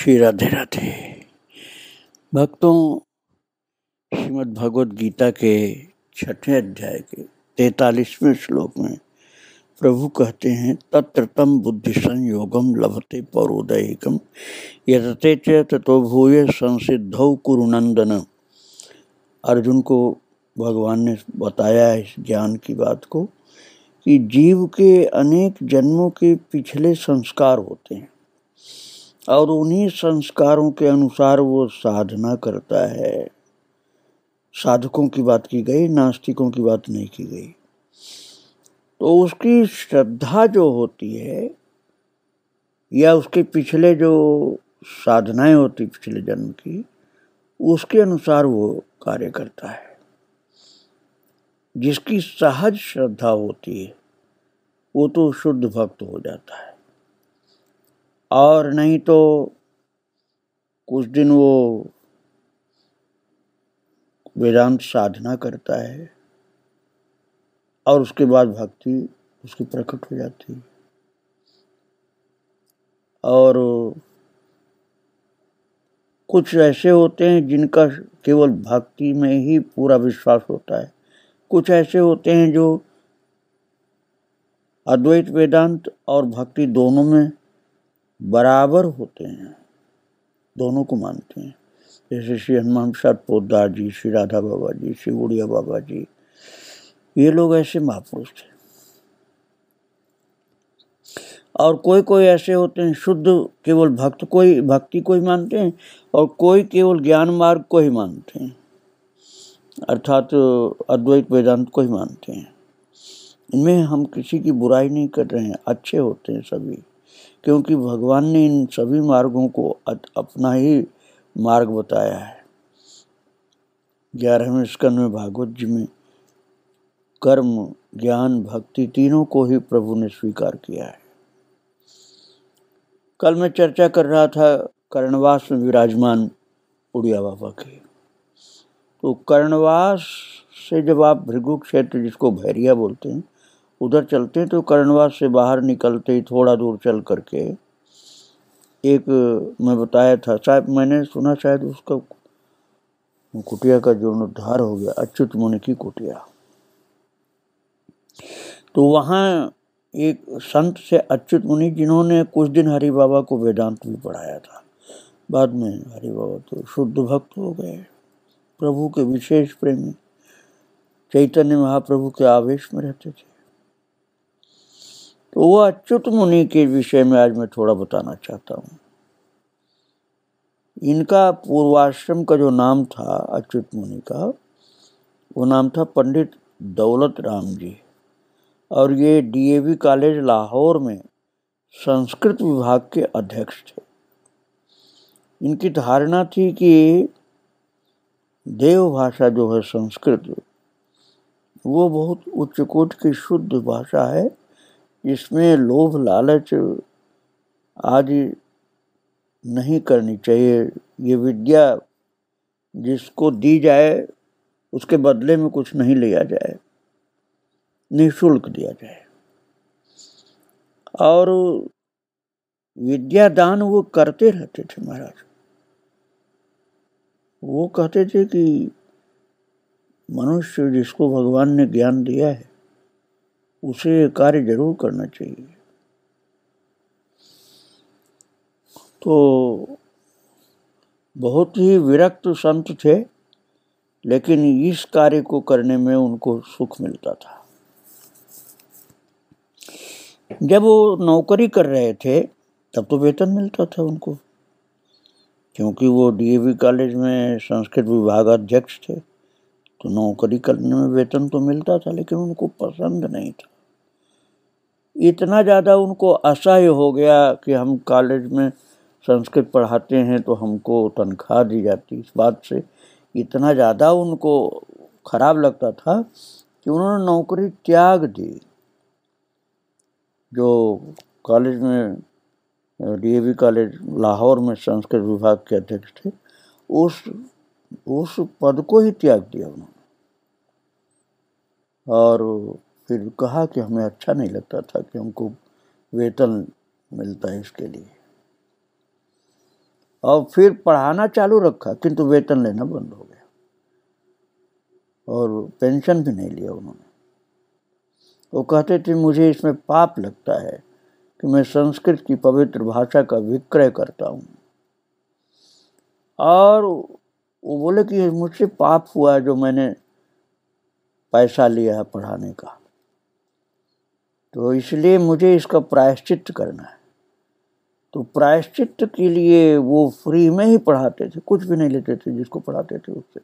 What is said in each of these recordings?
श्री राधे राधे भक्तों श्रीमद् भगवद गीता के छठे अध्याय के तैतालीसवें श्लोक में प्रभु कहते हैं तत्र तम बुद्धि संयोगम लभते पौरोदयिकम यदते च ततो भूय संसिद्ध कुरुनंदन अर्जुन को भगवान ने बताया है इस ज्ञान की बात को कि जीव के अनेक जन्मों के पिछले संस्कार होते हैं और उन्हीं संस्कारों के अनुसार वो साधना करता है साधकों की बात की गई नास्तिकों की बात नहीं की गई तो उसकी श्रद्धा जो होती है या उसके पिछले जो साधनाएं होती पिछले जन्म की उसके अनुसार वो कार्य करता है जिसकी सहज श्रद्धा होती है वो तो शुद्ध भक्त हो जाता है और नहीं तो कुछ दिन वो वेदांत साधना करता है और उसके बाद भक्ति उसकी प्रकट हो जाती है और कुछ ऐसे होते हैं जिनका केवल भक्ति में ही पूरा विश्वास होता है कुछ ऐसे होते हैं जो अद्वैत वेदांत और भक्ति दोनों में बराबर होते हैं दोनों को मानते हैं जैसे श्री हनुमान प्रसाद पोदार जी श्री राधा बाबा जी श्री उड़िया बाबा जी ये लोग ऐसे महापुरुष थे और कोई कोई ऐसे होते हैं शुद्ध केवल भक्त को ही भक्ति को ही मानते हैं और कोई केवल ज्ञान मार्ग को ही मानते हैं अर्थात अद्वैत वेदांत को ही मानते हैं इनमें हम किसी की बुराई नहीं कर रहे हैं अच्छे होते हैं सभी क्योंकि भगवान ने इन सभी मार्गों को अपना ही मार्ग बताया है ग्यारहवें स्कन में भागवत जी में कर्म ज्ञान भक्ति तीनों को ही प्रभु ने स्वीकार किया है कल मैं चर्चा कर रहा था कर्णवास में विराजमान उड़िया बाबा के तो कर्णवास से जब आप भृगु क्षेत्र जिसको भैरिया बोलते हैं उधर चलते तो कर्णवास से बाहर निकलते ही थोड़ा दूर चल करके एक मैं बताया था शायद मैंने सुना शायद उसका कुटिया का जीर्णोद्धार हो गया अच्युत मुनि की कुटिया तो वहाँ एक संत से अच्युत मुनि जिन्होंने कुछ दिन हरि बाबा को वेदांत भी पढ़ाया था बाद में हरि बाबा तो शुद्ध भक्त हो गए प्रभु के विशेष प्रेमी चैतन्य महाप्रभु के आवेश में रहते थे तो वह अच्युत मुनि के विषय में आज मैं थोड़ा बताना चाहता हूँ इनका पूर्वाश्रम का जो नाम था अच्युत मुनि का वो नाम था पंडित दौलत राम जी और ये डीएवी कॉलेज लाहौर में संस्कृत विभाग के अध्यक्ष थे इनकी धारणा थी कि देव भाषा जो है संस्कृत वो बहुत उच्चकोट की शुद्ध भाषा है इसमें लोभ लालच आदि नहीं करनी चाहिए ये विद्या जिसको दी जाए उसके बदले में कुछ नहीं लिया जाए निःशुल्क दिया जाए और विद्यादान वो करते रहते थे महाराज वो कहते थे कि मनुष्य जिसको भगवान ने ज्ञान दिया है उसे कार्य जरूर करना चाहिए तो बहुत ही विरक्त संत थे लेकिन इस कार्य को करने में उनको सुख मिलता था जब वो नौकरी कर रहे थे तब तो वेतन मिलता था उनको क्योंकि वो डीएवी कॉलेज में संस्कृत विभाग अध्यक्ष थे तो नौकरी करने में वेतन तो मिलता था लेकिन उनको पसंद नहीं था इतना ज़्यादा उनको असह्य हो गया कि हम कॉलेज में संस्कृत पढ़ाते हैं तो हमको तनख्वाह दी जाती इस बात से इतना ज़्यादा उनको खराब लगता था कि उन्होंने नौकरी त्याग दी जो कॉलेज में डी कॉलेज लाहौर में संस्कृत विभाग के अध्यक्ष थे उस उस पद को ही त्याग दिया उन्होंने और फिर कहा कि हमें अच्छा नहीं लगता था कि हमको वेतन मिलता है इसके लिए और फिर पढ़ाना चालू रखा किंतु वेतन लेना बंद हो गया और पेंशन भी नहीं लिया उन्होंने वो कहते थे मुझे इसमें पाप लगता है कि मैं संस्कृत की पवित्र भाषा का विक्रय करता हूँ और वो बोले कि मुझसे पाप हुआ है जो मैंने पैसा लिया है पढ़ाने का तो इसलिए मुझे इसका प्रायश्चित करना है तो प्रायश्चित के लिए वो फ्री में ही पढ़ाते थे कुछ भी नहीं लेते थे जिसको पढ़ाते थे उससे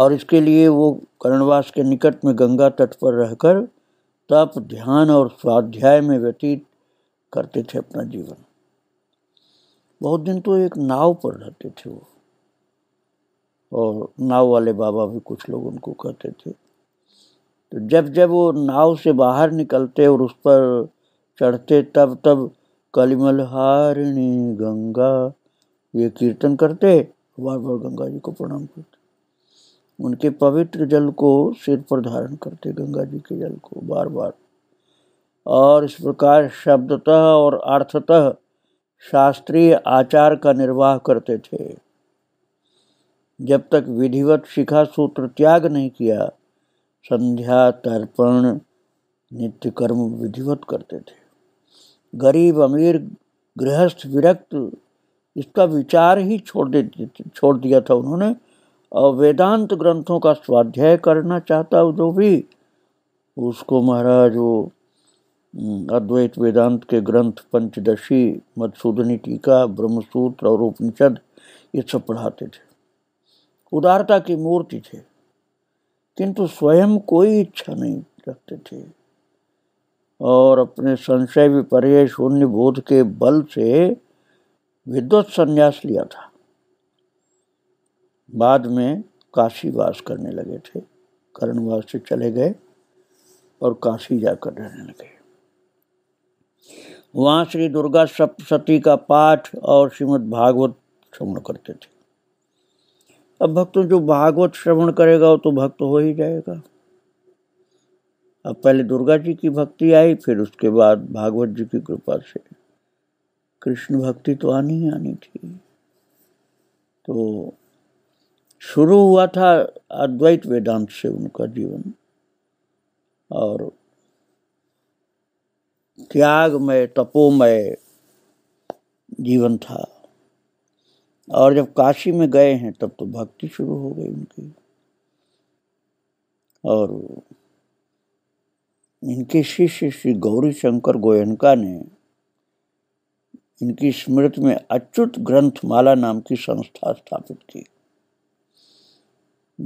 और इसके लिए वो कर्णवास के निकट में गंगा तट पर रहकर तप ध्यान और स्वाध्याय में व्यतीत करते थे अपना जीवन बहुत दिन तो एक नाव पर रहते थे वो और नाव वाले बाबा भी कुछ लोग उनको कहते थे तो जब जब वो नाव से बाहर निकलते और उस पर चढ़ते तब तब कलिमल हारिणी गंगा ये कीर्तन करते बार बार गंगा जी को प्रणाम करते उनके पवित्र जल को सिर पर धारण करते गंगा जी के जल को बार बार और इस प्रकार शब्दतः और अर्थतः शास्त्रीय आचार का निर्वाह करते थे जब तक विधिवत शिखा सूत्र त्याग नहीं किया संध्या तर्पण नित्य कर्म विधिवत करते थे गरीब अमीर गृहस्थ विरक्त इसका विचार ही छोड़ देते छोड़ दिया था उन्होंने और वेदांत ग्रंथों का स्वाध्याय करना चाहता जो भी उसको महाराज वो हम्म, अद्वैत वेदांत के ग्रंथ पंचदशी मधुसूदनी टीका ब्रह्मसूत्र और उपनिषद ये सब पढ़ाते थे उदारता की मूर्ति थे किंतु स्वयं कोई इच्छा नहीं रखते थे और अपने संशय विपर्य शून्य बोध के बल से विद्वत संन्यास लिया था बाद में काशी वास करने लगे थे कर्णवास से चले गए और काशी जाकर रहने लगे वहाँ श्री दुर्गा सप्तशती का पाठ और श्रीमद् भागवत श्रवण करते थे अब भक्त जो भागवत श्रवण करेगा वो तो भक्त हो ही जाएगा अब पहले दुर्गा जी की भक्ति आई फिर उसके बाद भागवत जी की कृपा से कृष्ण भक्ति तो आनी ही आनी थी तो शुरू हुआ था अद्वैत वेदांत से उनका जीवन और त्यागमय तपोमय जीवन था और जब काशी में गए हैं तब तो भक्ति शुरू हो गई उनकी और इनके शिष्य श्री गौरी शंकर गोयनका ने इनकी स्मृति में अच्युत ग्रंथमाला नाम की संस्था स्थापित की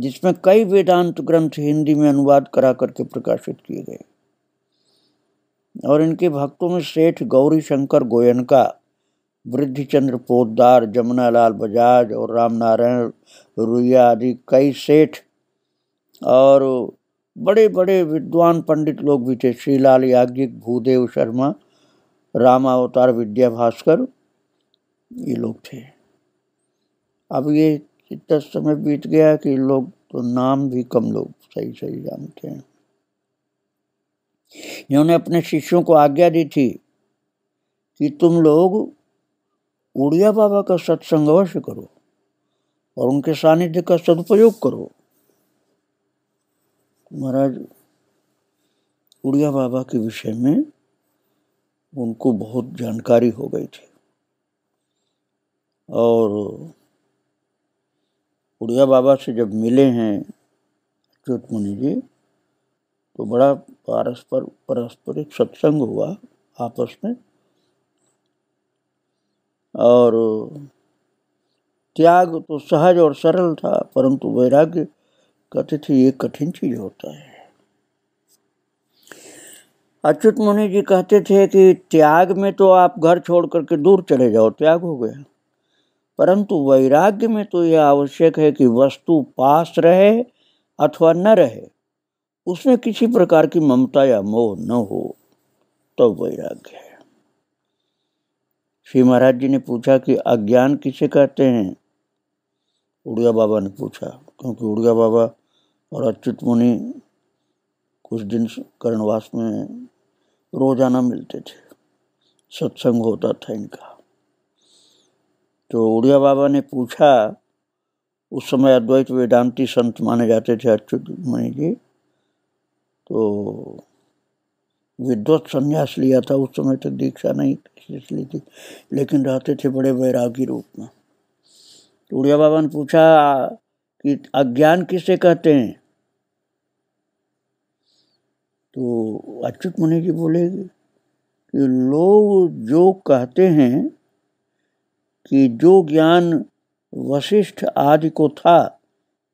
जिसमें कई वेदांत ग्रंथ हिंदी में अनुवाद करा करके प्रकाशित किए गए और इनके भक्तों में सेठ गौरी शंकर गोयनका वृद्धिचंद्र पोदार जमुनालाल बजाज और रामनारायण रुया रुइया आदि कई सेठ और बड़े बड़े विद्वान पंडित लोग भी थे श्रीलाल याज्ञिक भूदेव शर्मा रामावतार विद्या भास्कर ये लोग थे अब ये इतना समय बीत गया कि लोग तो नाम भी कम लोग सही सही जानते हैं इन्होंने अपने शिष्यों को आज्ञा दी थी कि तुम लोग उड़िया बाबा का सत्संग अवश्य करो और उनके सानिध्य का सदुपयोग करो महाराज उड़िया बाबा के विषय में उनको बहुत जानकारी हो गई थी और उड़िया बाबा से जब मिले हैं अच्युत मुनि जी तो बड़ा पारस्पर पारस्परिक सत्संग हुआ आपस में और त्याग तो सहज और सरल था परंतु वैराग्य कहते थे ये कठिन चीज होता है अच्युत मुनि जी कहते थे कि त्याग में तो आप घर छोड़ करके दूर चले जाओ त्याग हो गया परंतु वैराग्य में तो यह आवश्यक है कि वस्तु पास रहे अथवा न रहे उसमें किसी प्रकार की ममता या मोह न हो तो वैराग्य है श्री महाराज जी ने पूछा कि अज्ञान किसे कहते हैं उड़िया बाबा ने पूछा क्योंकि उड़िया बाबा और अच्युत मुनि कुछ दिन कर्णवास में रोजाना मिलते थे सत्संग होता था इनका तो उड़िया बाबा ने पूछा उस समय अद्वैत वेदांती संत माने जाते थे अच्युत मुनि जी तो विद्वत संन्यास लिया था उस समय तक तो दीक्षा नहीं ली थी लेकिन रहते थे बड़े वैरागी रूप में तो उड़िया बाबा ने पूछा कि अज्ञान किसे कहते हैं तो अच्युत मुनि जी बोले कि लोग जो कहते हैं कि जो ज्ञान वशिष्ठ आदि को था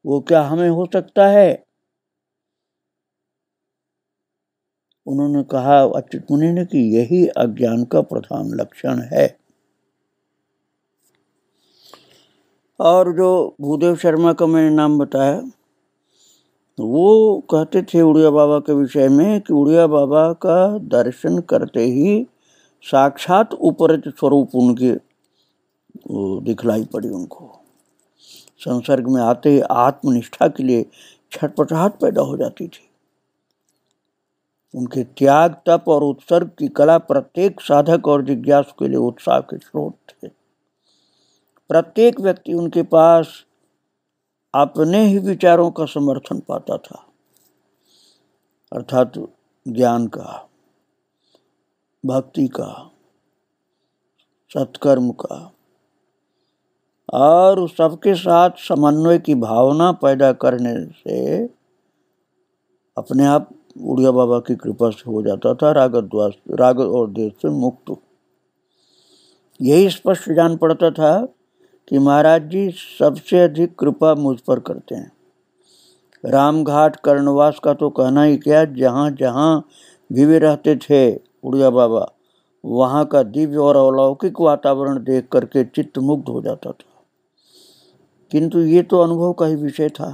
वो क्या हमें हो सकता है उन्होंने कहा अच्युत मुनि ने कि यही अज्ञान का प्रधान लक्षण है और जो भूदेव शर्मा का मैंने नाम बताया वो कहते थे उड़िया बाबा के विषय में कि उड़िया बाबा का दर्शन करते ही साक्षात उपरित स्वरूप उनके दिखलाई पड़ी उनको संसर्ग में आते ही आत्मनिष्ठा के लिए छटपटाहट पैदा हो जाती थी उनके त्याग तप और उत्सर्ग की कला प्रत्येक साधक और जिज्ञासु के लिए उत्साह के स्रोत थे प्रत्येक व्यक्ति उनके पास अपने ही विचारों का समर्थन पाता था अर्थात ज्ञान का भक्ति का सत्कर्म का और सबके साथ समन्वय की भावना पैदा करने से अपने आप उड़िया बाबा की कृपा से हो जाता था राग द्वास राग और देश से मुक्त यही स्पष्ट जान पड़ता था कि महाराज जी सबसे अधिक कृपा मुझ पर करते हैं राम घाट कर्णवास का तो कहना ही क्या जहाँ जहाँ भी रहते थे उड़िया बाबा वहाँ का दिव्य और अलौकिक वातावरण देख करके चित्त मुग्ध हो जाता था किंतु ये तो अनुभव का ही विषय था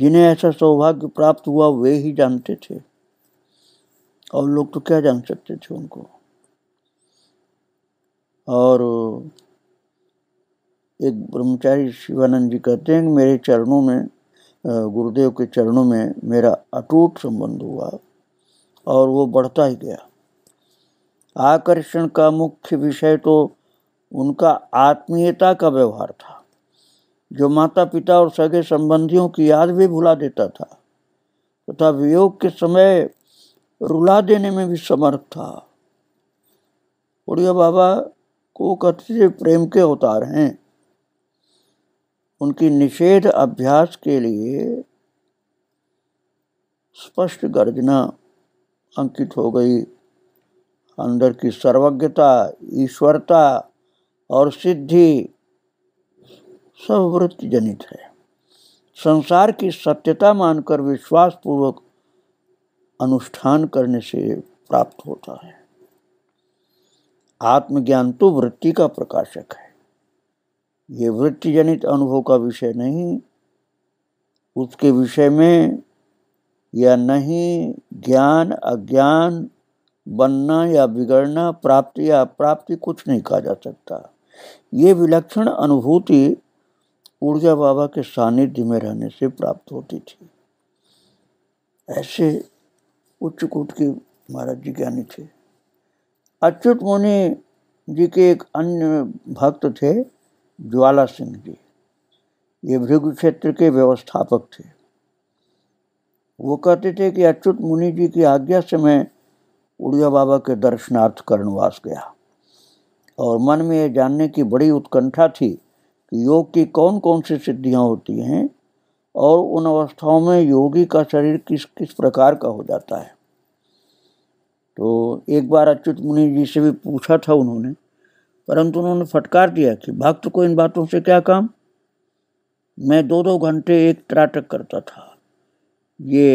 जिन्हें ऐसा सौभाग्य प्राप्त हुआ वे ही जानते थे और लोग तो क्या जान सकते थे उनको और एक ब्रह्मचारी शिवानंद जी कहते हैं मेरे चरणों में गुरुदेव के चरणों में मेरा अटूट संबंध हुआ और वो बढ़ता ही गया आकर्षण का मुख्य विषय तो उनका आत्मीयता का व्यवहार था जो माता पिता और सगे संबंधियों की याद भी भुला देता था तथा तो वियोग के समय रुला देने में भी समर्थ था उड़िया बाबा को कथित प्रेम के अवतार हैं उनकी निषेध अभ्यास के लिए स्पष्ट गर्जना अंकित हो गई अंदर की सर्वज्ञता ईश्वरता और सिद्धि सब वृत्ति जनित है संसार की सत्यता मानकर विश्वास पूर्वक अनुष्ठान करने से प्राप्त होता है आत्मज्ञान तो वृत्ति का प्रकाशक है ये वृत्ति जनित अनुभव का विषय नहीं उसके विषय में या नहीं ज्ञान अज्ञान बनना या बिगड़ना प्राप्ति या अप्राप्ति कुछ नहीं कहा जा सकता ये विलक्षण अनुभूति ऊर्जा बाबा के सानिध्य में रहने से प्राप्त होती थी ऐसे उच्च कोट के महाराज जी ज्ञानी थे अच्युत मुनि जी के एक अन्य भक्त थे ज्वाला सिंह जी ये भृगु क्षेत्र के व्यवस्थापक थे वो कहते थे कि अच्युत मुनि जी की आज्ञा से मैं उड़िया बाबा के दर्शनार्थ कर्णवास गया और मन में ये जानने की बड़ी उत्कंठा थी योग की कौन कौन सी सिद्धियाँ होती हैं और उन अवस्थाओं में योगी का शरीर किस किस प्रकार का हो जाता है तो एक बार अच्युत मुनि जी से भी पूछा था उन्होंने परंतु उन्होंने फटकार दिया कि भक्त को इन बातों से क्या काम मैं दो दो घंटे एक त्राटक करता था ये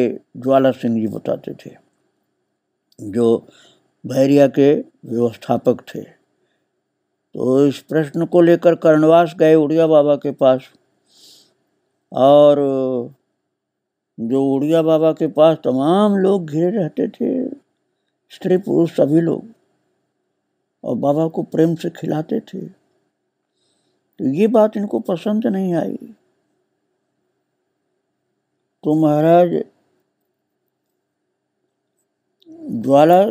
ज्वाला सिंह जी बताते थे जो भैरिया के व्यवस्थापक थे तो इस प्रश्न को लेकर कर्णवास गए उड़िया बाबा के पास और जो उड़िया बाबा के पास तमाम लोग घिरे रहते थे स्त्री पुरुष सभी लोग और बाबा को प्रेम से खिलाते थे तो ये बात इनको पसंद नहीं आई तो महाराज ज्वाला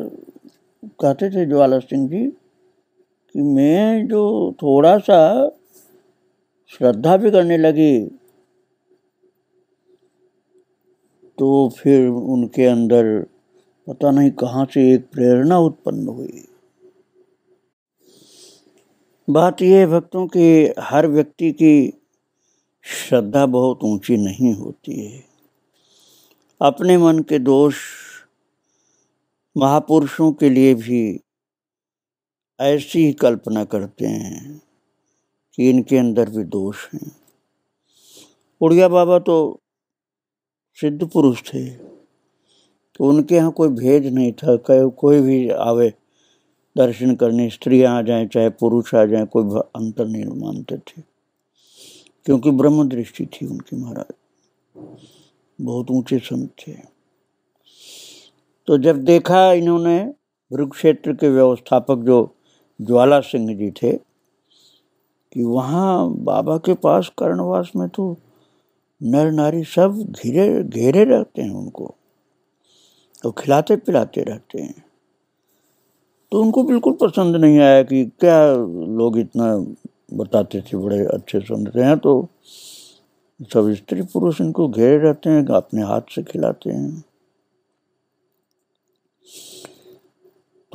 कहते थे ज्वाला सिंह जी कि मैं जो थोड़ा सा श्रद्धा भी करने लगी तो फिर उनके अंदर पता नहीं कहाँ से एक प्रेरणा उत्पन्न हुई बात यह भक्तों की हर व्यक्ति की श्रद्धा बहुत ऊंची नहीं होती है अपने मन के दोष महापुरुषों के लिए भी ऐसी ही कल्पना करते हैं कि इनके अंदर भी दोष हैं उड़िया बाबा तो सिद्ध पुरुष थे तो उनके यहाँ कोई भेद नहीं था कोई भी आवे दर्शन करने स्त्री आ जाए चाहे पुरुष आ जाए कोई अंतर नहीं मानते थे क्योंकि ब्रह्म दृष्टि थी उनकी महाराज बहुत ऊंचे संत थे तो जब देखा इन्होंने कुरुक्षेत्र के व्यवस्थापक जो ज्वाला सिंह जी थे कि वहाँ बाबा के पास कर्णवास में तो नर नारी सब घिरे घेरे रहते हैं उनको और खिलाते पिलाते रहते हैं तो उनको बिल्कुल पसंद नहीं आया कि क्या लोग इतना बताते थे बड़े अच्छे सुनते हैं तो सब स्त्री पुरुष इनको घेरे रहते हैं अपने हाथ से खिलाते हैं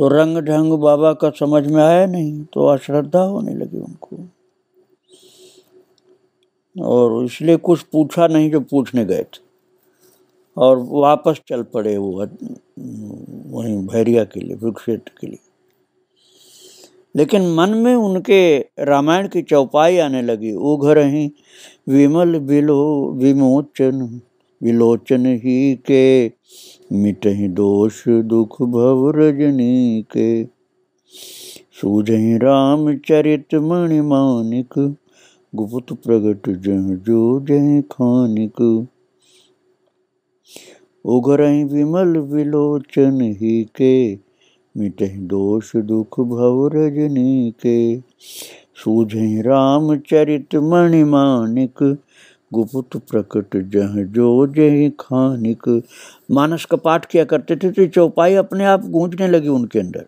तो रंग ढंग बाबा का समझ में आया नहीं तो अश्रद्धा होने लगी उनको और इसलिए कुछ पूछा नहीं जो पूछने गए थे और वापस चल पड़े वो वहीं भैरिया के लिए वृक्षेत्र के लिए लेकिन मन में उनके रामायण की चौपाई आने लगी उघ रही विमल बिलो विमोचन विलोचन ही के मिटहि दोष दुख भव रजनी के सूझहि रामचरित मणि मानिक गुप्त प्रगट जह जो जह खानिक उघरहि विमल विलोचन ही के मिटहि दोष दुख भव रजनी के राम चरित मणि मानिक गुप्त प्रकट जह जो जही खानिक मानस का पाठ किया करते थे तो चौपाई अपने आप गूंजने लगी उनके अंदर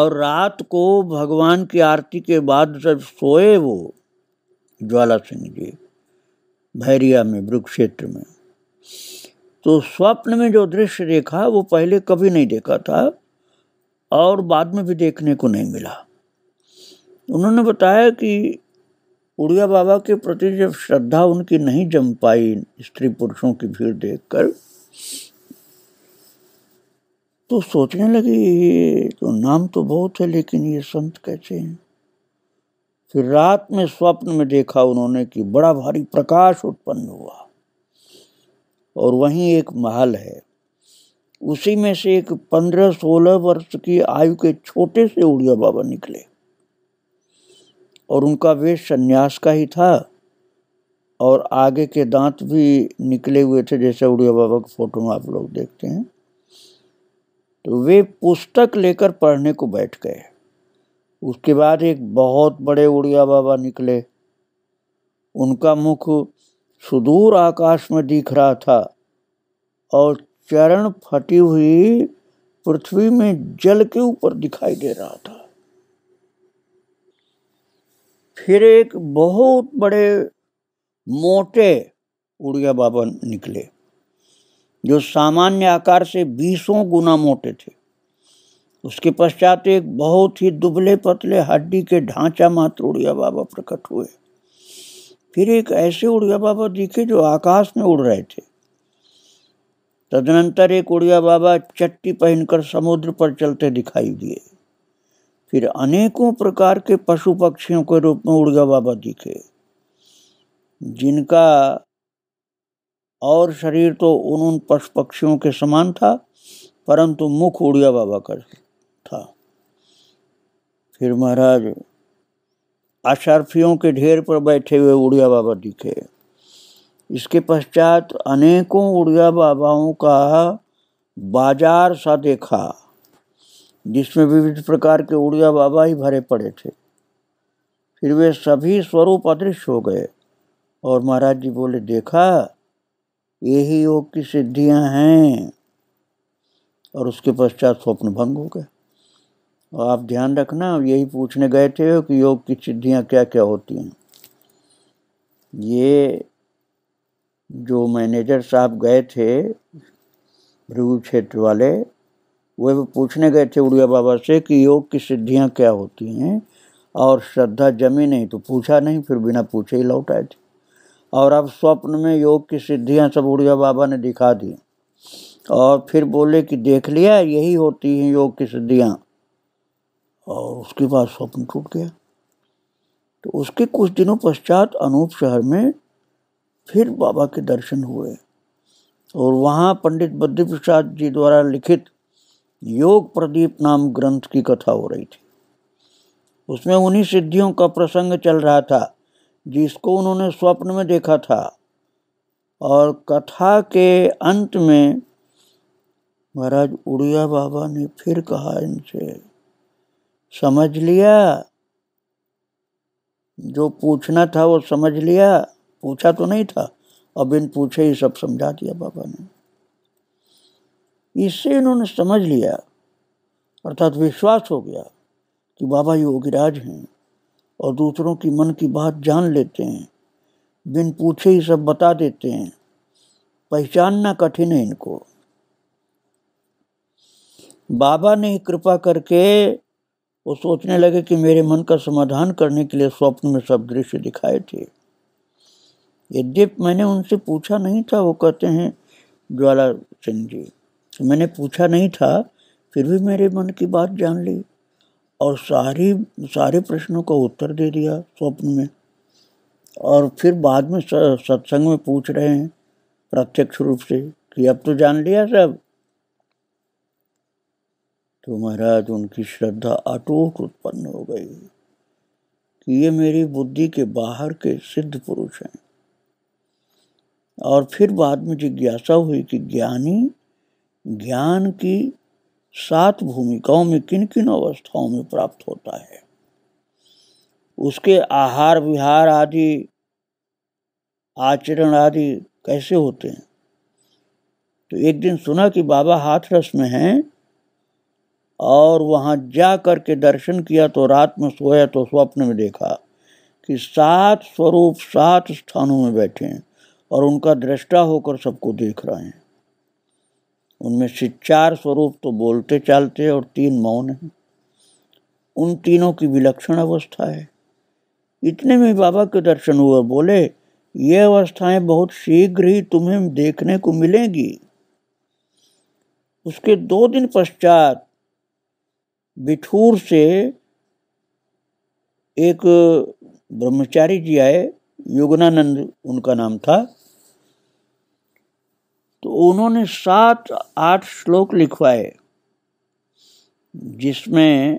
और रात को भगवान की आरती के बाद जब सोए वो ज्वाला सिंह जी भैरिया में वृक्ष क्षेत्र में तो स्वप्न में जो दृश्य देखा वो पहले कभी नहीं देखा था और बाद में भी देखने को नहीं मिला उन्होंने बताया कि उड़िया बाबा के प्रति जब श्रद्धा उनकी नहीं जम पाई स्त्री पुरुषों की भीड़ देखकर तो सोचने लगी ये तो नाम तो बहुत है लेकिन ये संत कैसे हैं फिर रात में स्वप्न में देखा उन्होंने कि बड़ा भारी प्रकाश उत्पन्न हुआ और वहीं एक महल है उसी में से एक पंद्रह सोलह वर्ष की आयु के छोटे से उड़िया बाबा निकले और उनका वेश संन्यास का ही था और आगे के दांत भी निकले हुए थे जैसे उड़िया बाबा की फोटो में आप लोग देखते हैं तो वे पुस्तक लेकर पढ़ने को बैठ गए उसके बाद एक बहुत बड़े उड़िया बाबा निकले उनका मुख सुदूर आकाश में दिख रहा था और चरण फटी हुई पृथ्वी में जल के ऊपर दिखाई दे रहा था फिर एक बहुत बड़े मोटे उड़िया बाबा निकले जो सामान्य आकार से बीसों गुना मोटे थे उसके पश्चात एक बहुत ही दुबले पतले हड्डी के ढांचा मात्र उड़िया बाबा प्रकट हुए फिर एक ऐसे उड़िया बाबा दिखे जो आकाश में उड़ रहे थे तदनंतर एक उड़िया बाबा चट्टी पहनकर समुद्र पर चलते दिखाई दिए फिर अनेकों प्रकार के पशु पक्षियों के रूप में उड़गा बाबा दिखे जिनका और शरीर तो उन उन पशु पक्षियों के समान था परंतु मुख उड़िया बाबा का था फिर महाराज अशरफियों के ढेर पर बैठे हुए उड़िया बाबा दिखे इसके पश्चात अनेकों उड़िया बाबाओं का बाजार सा देखा जिसमें विविध प्रकार के उड़िया बाबा ही भरे पड़े थे फिर वे सभी स्वरूप अदृश्य हो गए और महाराज जी बोले देखा यही योग की सिद्धियां हैं और उसके पश्चात स्वप्न भंग हो गए और आप ध्यान रखना यही पूछने गए थे कि योग की सिद्धियां क्या क्या होती हैं ये जो मैनेजर साहब गए थे भ्रू क्षेत्र वाले वे पूछने गए थे उड़िया बाबा से कि योग की सिद्धियाँ क्या होती हैं और श्रद्धा जमी नहीं तो पूछा नहीं फिर बिना पूछे ही लौट आए थे और अब स्वप्न में योग की सिद्धियाँ सब उड़िया बाबा ने दिखा दी और फिर बोले कि देख लिया यही होती हैं योग की सिद्धियाँ और उसके बाद स्वप्न टूट गया तो उसके कुछ दिनों पश्चात अनूप शहर में फिर बाबा के दर्शन हुए और वहाँ पंडित बद्री प्रसाद जी द्वारा लिखित योग प्रदीप नाम ग्रंथ की कथा हो रही थी उसमें उन्हीं सिद्धियों का प्रसंग चल रहा था जिसको उन्होंने स्वप्न में देखा था और कथा के अंत में महाराज उड़िया बाबा ने फिर कहा इनसे समझ लिया जो पूछना था वो समझ लिया पूछा तो नहीं था अब इन पूछे ही सब समझा दिया बाबा ने इससे इन्होंने समझ लिया अर्थात विश्वास हो गया कि बाबा योगीराज हैं और दूसरों की मन की बात जान लेते हैं बिन पूछे ही सब बता देते हैं पहचानना कठिन है इनको बाबा ने कृपा करके वो सोचने लगे कि मेरे मन का समाधान करने के लिए स्वप्न में सब दृश्य दिखाए थे यद्यप मैंने उनसे पूछा नहीं था वो कहते हैं ज्वाला सिंह जी तो मैंने पूछा नहीं था फिर भी मेरे मन की बात जान ली और सारी सारे प्रश्नों का उत्तर दे दिया स्वप्न में और फिर बाद में सत्संग में पूछ रहे हैं प्रत्यक्ष रूप से कि अब तो जान लिया सब तो महाराज उनकी श्रद्धा अटूट उत्पन्न हो गई कि ये मेरी बुद्धि के बाहर के सिद्ध पुरुष हैं और फिर बाद में जिज्ञासा हुई कि ज्ञानी ज्ञान की सात भूमिकाओं में किन किन अवस्थाओं में प्राप्त होता है उसके आहार विहार आदि आचरण आदि कैसे होते हैं तो एक दिन सुना कि बाबा हाथरस में हैं और वहाँ जा कर के दर्शन किया तो रात में सोया तो स्वप्न में देखा कि सात स्वरूप सात स्थानों में बैठे हैं और उनका दृष्टा होकर सबको देख रहे हैं उनमें से चार स्वरूप तो बोलते चालते और तीन मौन हैं उन तीनों की विलक्षण अवस्था है इतने में बाबा के दर्शन हुआ बोले ये अवस्थाएं बहुत शीघ्र ही तुम्हें देखने को मिलेंगी उसके दो दिन पश्चात बिठूर से एक ब्रह्मचारी जी आए योगनानंद उनका नाम था तो उन्होंने सात आठ श्लोक लिखवाए जिसमें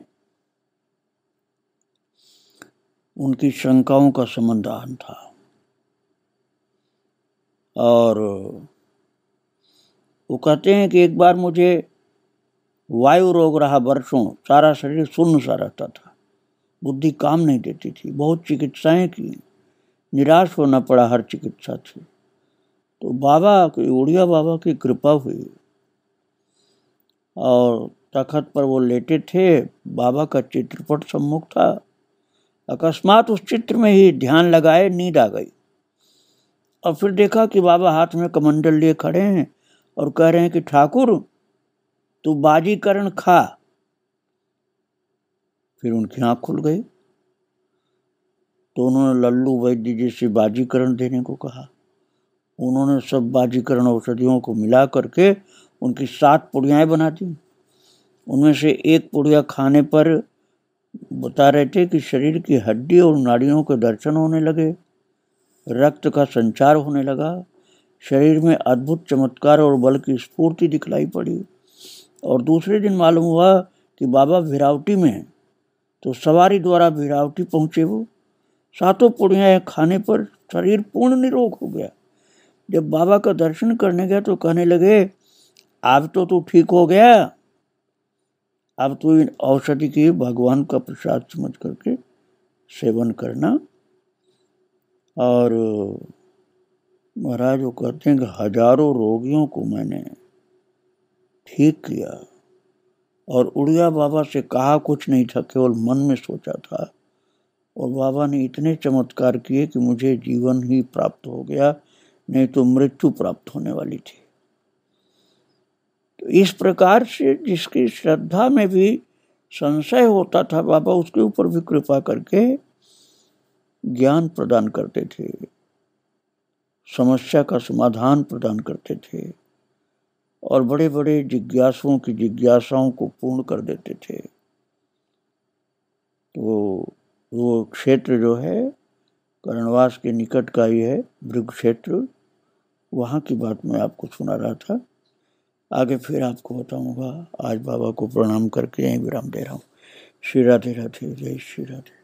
उनकी शंकाओं का समाधान था और वो कहते हैं कि एक बार मुझे वायु रोग रहा वर्षों सारा शरीर सुन्न सा रहता था बुद्धि काम नहीं देती थी बहुत चिकित्साएं की निराश होना पड़ा हर चिकित्सा से तो बाबा की उड़िया बाबा की कृपा हुई और तखत पर वो लेटे थे बाबा का चित्रपट सम्मुख था अकस्मात उस चित्र में ही ध्यान लगाए नींद आ गई और फिर देखा कि बाबा हाथ में कमंडल लिए खड़े हैं और कह रहे हैं कि ठाकुर तू बाजीकरण खा फिर उनकी आँख खुल गई तो उन्होंने लल्लू वैद्य जी से बाजीकरण देने को कहा उन्होंने सब बाजीकरण औषधियों को मिला करके उनकी सात पुड़ियाएँ बना दी उनमें से एक पुड़िया खाने पर बता रहे थे कि शरीर की हड्डी और नाड़ियों के दर्शन होने लगे रक्त का संचार होने लगा शरीर में अद्भुत चमत्कार और बल की स्फूर्ति दिखलाई पड़ी और दूसरे दिन मालूम हुआ कि बाबा भिरावटी में तो सवारी द्वारा भिरावटी पहुँचे वो सातों पुड़ियाँ खाने पर शरीर पूर्ण निरोग हो गया जब बाबा का दर्शन करने गया तो कहने लगे अब तो तू ठीक हो गया अब तू इन औषधि की भगवान का प्रसाद समझ करके सेवन करना और महाराज वो कहते हैं कि हजारों रोगियों को मैंने ठीक किया और उड़िया बाबा से कहा कुछ नहीं था केवल मन में सोचा था और बाबा ने इतने चमत्कार किए कि मुझे जीवन ही प्राप्त हो गया नहीं तो मृत्यु प्राप्त होने वाली थी तो इस प्रकार से जिसकी श्रद्धा में भी संशय होता था बाबा उसके ऊपर भी कृपा करके ज्ञान प्रदान करते थे समस्या का समाधान प्रदान करते थे और बड़े बड़े जिज्ञासुओं की जिज्ञासाओं को पूर्ण कर देते थे वो वो क्षेत्र जो है कर्णवास के निकट का ही है भृग क्षेत्र वहाँ की बात मैं आपको सुना रहा था आगे फिर आपको बताऊँगा आज बाबा को प्रणाम करके यहीं विराम दे रहा हूँ श्री राधे राधे जय श्री राधे